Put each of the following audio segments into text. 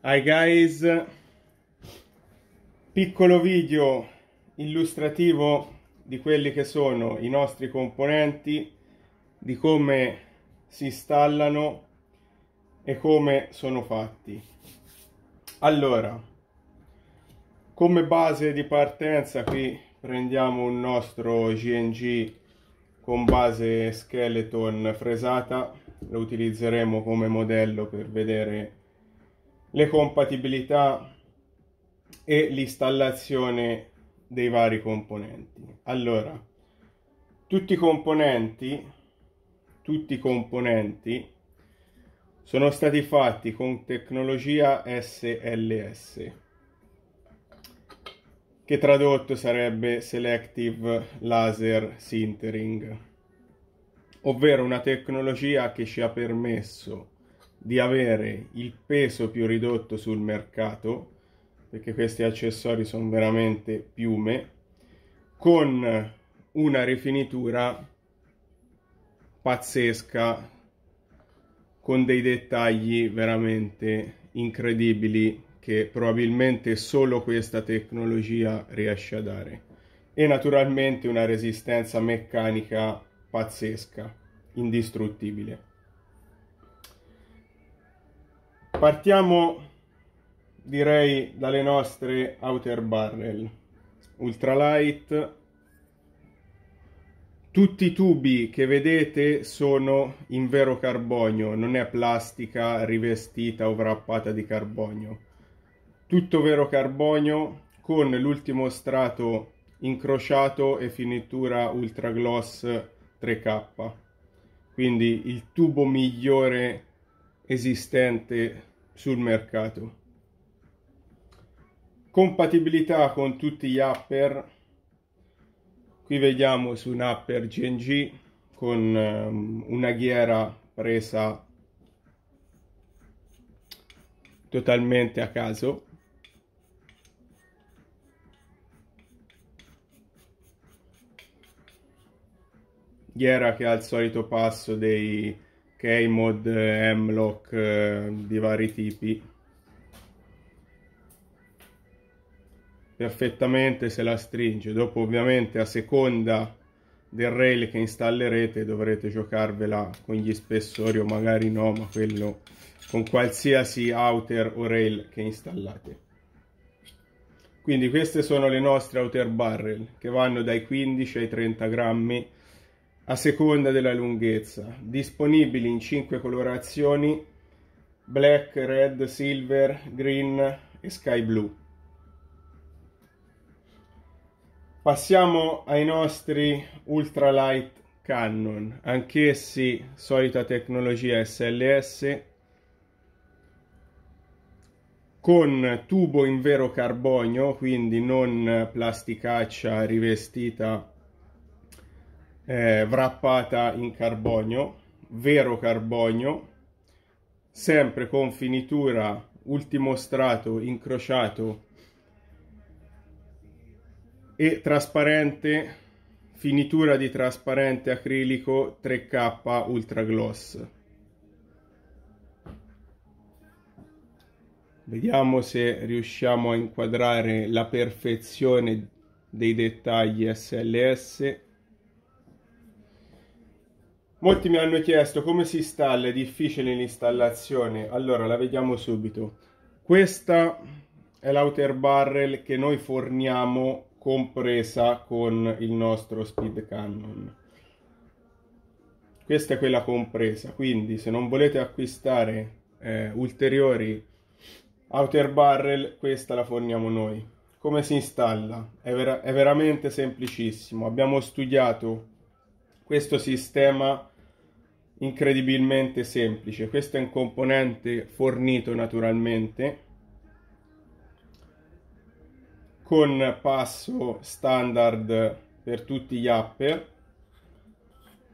Hi guys, piccolo video illustrativo di quelli che sono i nostri componenti, di come si installano e come sono fatti. Allora, come base di partenza qui prendiamo un nostro GNG con base skeleton fresata, lo utilizzeremo come modello per vedere le compatibilità e l'installazione dei vari componenti. Allora, tutti i componenti, tutti i componenti sono stati fatti con tecnologia SLS, che tradotto sarebbe Selective Laser Sintering, ovvero una tecnologia che ci ha permesso di avere il peso più ridotto sul mercato, perché questi accessori sono veramente piume, con una rifinitura pazzesca, con dei dettagli veramente incredibili che probabilmente solo questa tecnologia riesce a dare. E naturalmente una resistenza meccanica pazzesca, indistruttibile. partiamo direi dalle nostre outer barrel ultralight tutti i tubi che vedete sono in vero carbonio non è plastica rivestita o wrappata di carbonio tutto vero carbonio con l'ultimo strato incrociato e finitura ultra gloss 3k quindi il tubo migliore esistente sul mercato. Compatibilità con tutti gli upper. Qui vediamo su un upper GNG con um, una ghiera presa totalmente a caso. Ghiera che ha il solito passo dei K-Mod, Hemlock eh, di vari tipi. Perfettamente se la stringe. Dopo ovviamente a seconda del rail che installerete dovrete giocarvela con gli spessori o magari no, ma quello con qualsiasi outer o rail che installate. Quindi queste sono le nostre outer barrel che vanno dai 15 ai 30 grammi a seconda della lunghezza, disponibili in 5 colorazioni black, red, silver, green e sky blue. Passiamo ai nostri ultralight Canon, anch'essi solita tecnologia SLS con tubo in vero carbonio, quindi non plasticaccia rivestita eh, wrappata in carbonio, vero carbonio, sempre con finitura ultimo strato incrociato e trasparente, finitura di trasparente acrilico 3K Ultra Gloss. Vediamo se riusciamo a inquadrare la perfezione dei dettagli SLS Molti mi hanno chiesto come si installa, è difficile l'installazione. Allora, la vediamo subito. Questa è l'outer barrel che noi forniamo compresa con il nostro speed cannon. Questa è quella compresa, quindi se non volete acquistare eh, ulteriori outer barrel, questa la forniamo noi. Come si installa? È, ver è veramente semplicissimo. Abbiamo studiato questo sistema incredibilmente semplice. Questo è un componente fornito naturalmente con passo standard per tutti gli upper.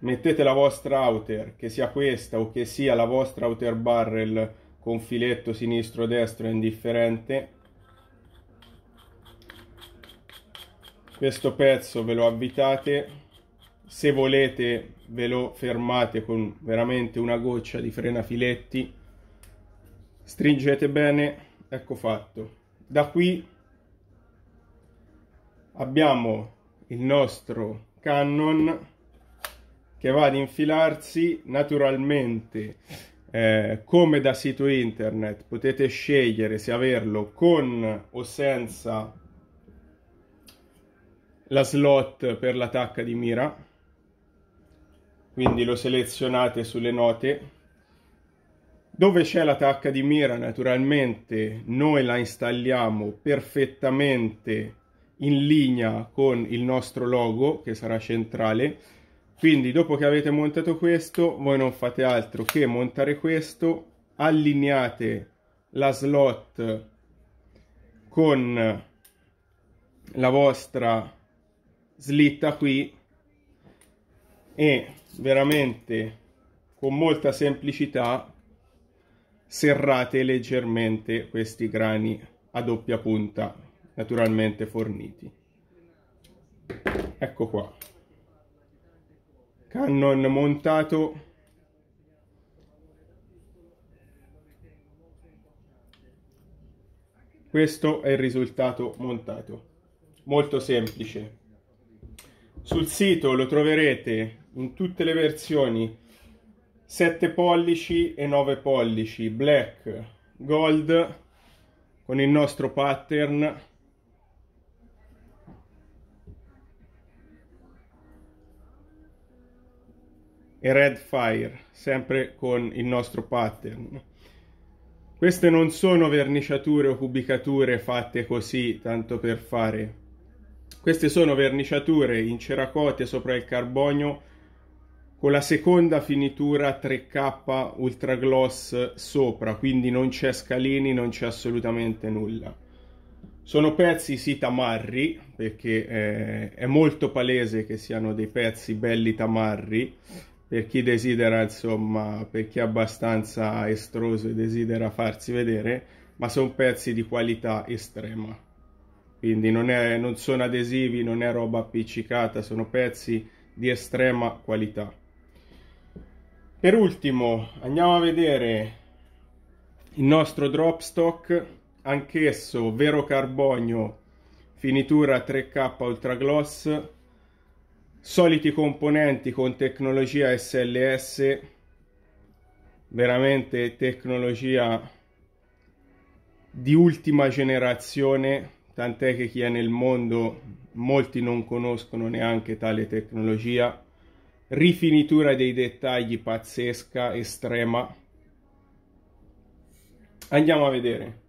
Mettete la vostra outer, che sia questa o che sia la vostra outer barrel con filetto sinistro destro, indifferente. Questo pezzo ve lo avvitate se volete ve lo fermate con veramente una goccia di frenafiletti stringete bene ecco fatto da qui abbiamo il nostro cannon che va ad infilarsi naturalmente eh, come da sito internet potete scegliere se averlo con o senza la slot per l'attacca di mira quindi lo selezionate sulle note dove c'è la tacca di mira naturalmente noi la installiamo perfettamente in linea con il nostro logo che sarà centrale quindi dopo che avete montato questo voi non fate altro che montare questo allineate la slot con la vostra slitta qui e veramente con molta semplicità serrate leggermente questi grani a doppia punta naturalmente forniti ecco qua cannon montato questo è il risultato montato molto semplice sul sito lo troverete in tutte le versioni 7 pollici e 9 pollici black gold con il nostro pattern e red fire sempre con il nostro pattern queste non sono verniciature o cubicature fatte così tanto per fare queste sono verniciature in ceracote sopra il carbonio con la seconda finitura 3K Ultra Gloss sopra, quindi non c'è scalini, non c'è assolutamente nulla. Sono pezzi sì tamarri, perché eh, è molto palese che siano dei pezzi belli tamarri, per chi desidera, insomma, per chi è abbastanza estroso e desidera farsi vedere, ma sono pezzi di qualità estrema. Quindi non, è, non sono adesivi, non è roba appiccicata, sono pezzi di estrema qualità per ultimo andiamo a vedere il nostro drop stock anch'esso vero carbonio finitura 3k ultra gloss soliti componenti con tecnologia sls veramente tecnologia di ultima generazione tant'è che chi è nel mondo molti non conoscono neanche tale tecnologia rifinitura dei dettagli pazzesca, estrema. Andiamo a vedere.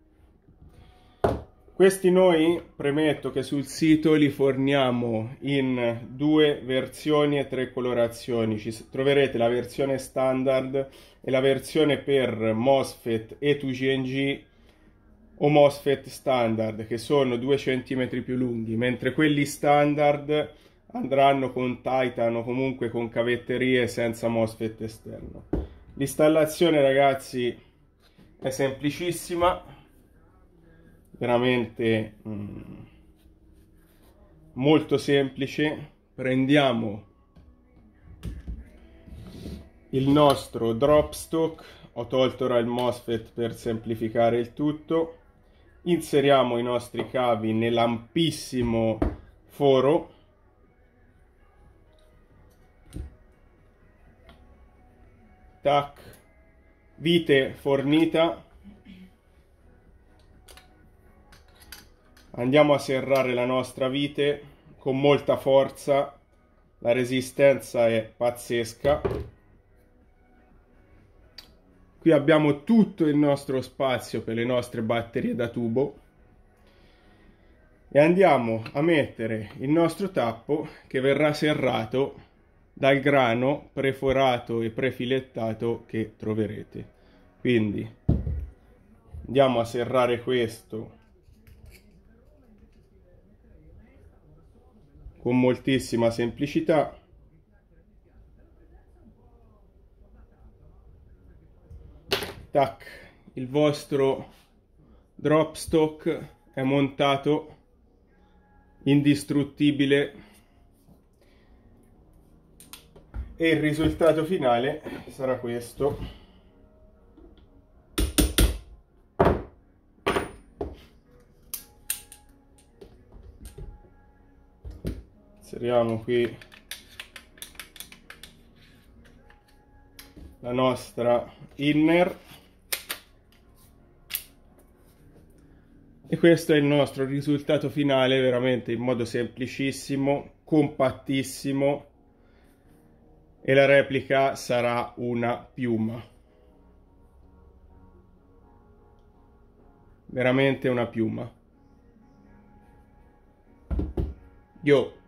Questi noi, premetto che sul sito li forniamo in due versioni e tre colorazioni. Ci troverete la versione standard e la versione per MOSFET e 2GNG o MOSFET standard, che sono 2 cm più lunghi, mentre quelli standard andranno con Titan o comunque con cavetterie senza MOSFET esterno. L'installazione ragazzi è semplicissima, veramente mm, molto semplice. Prendiamo il nostro dropstock, ho tolto ora il MOSFET per semplificare il tutto. Inseriamo i nostri cavi nell'ampissimo foro tac vite fornita andiamo a serrare la nostra vite con molta forza la resistenza è pazzesca qui abbiamo tutto il nostro spazio per le nostre batterie da tubo e andiamo a mettere il nostro tappo che verrà serrato dal grano preforato e prefilettato che troverete. Quindi andiamo a serrare questo con moltissima semplicità. Tac, il vostro dropstock è montato indistruttibile e il risultato finale sarà questo inseriamo qui la nostra inner e questo è il nostro risultato finale veramente in modo semplicissimo compattissimo e la replica sarà una piuma. Veramente una piuma. Io